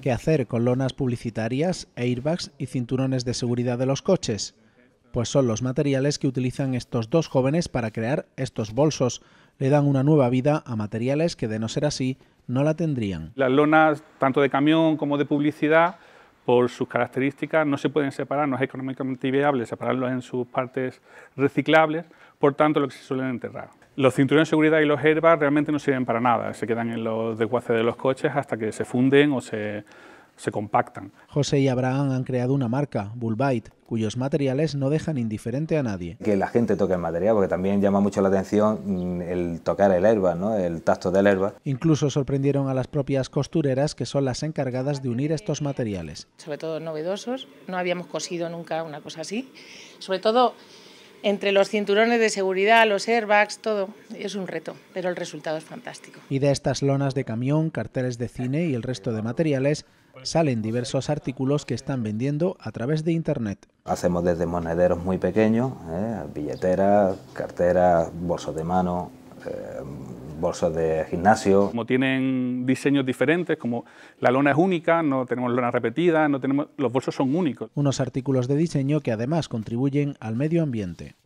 ¿Qué hacer con lonas publicitarias, airbags y cinturones de seguridad de los coches, pues son los materiales que utilizan estos dos jóvenes para crear estos bolsos. Le dan una nueva vida a materiales que de no ser así no la tendrían. Las lonas, tanto de camión como de publicidad, por sus características no se pueden separar, no es económicamente viable separarlos en sus partes reciclables, por tanto lo que se suelen enterrar. Los cinturones de seguridad y los airbags realmente no sirven para nada, se quedan en los desguaces de los coches hasta que se funden o se se compactan. José y Abraham han creado una marca, Bulbite, cuyos materiales no dejan indiferente a nadie. Que la gente toque el material, porque también llama mucho la atención el tocar el herba, ¿no? el tacto del herba. Incluso sorprendieron a las propias costureras, que son las encargadas de unir estos materiales. Sobre todo novedosos, no habíamos cosido nunca una cosa así. Sobre todo entre los cinturones de seguridad, los airbags, todo. Es un reto, pero el resultado es fantástico. Y de estas lonas de camión, carteles de cine y el resto de materiales, salen diversos artículos que están vendiendo a través de Internet. Hacemos desde monederos muy pequeños, ¿eh? billeteras, carteras, bolsos de mano, eh, bolsos de gimnasio. Como tienen diseños diferentes, como la lona es única, no tenemos lona repetida, no tenemos, los bolsos son únicos. Unos artículos de diseño que además contribuyen al medio ambiente.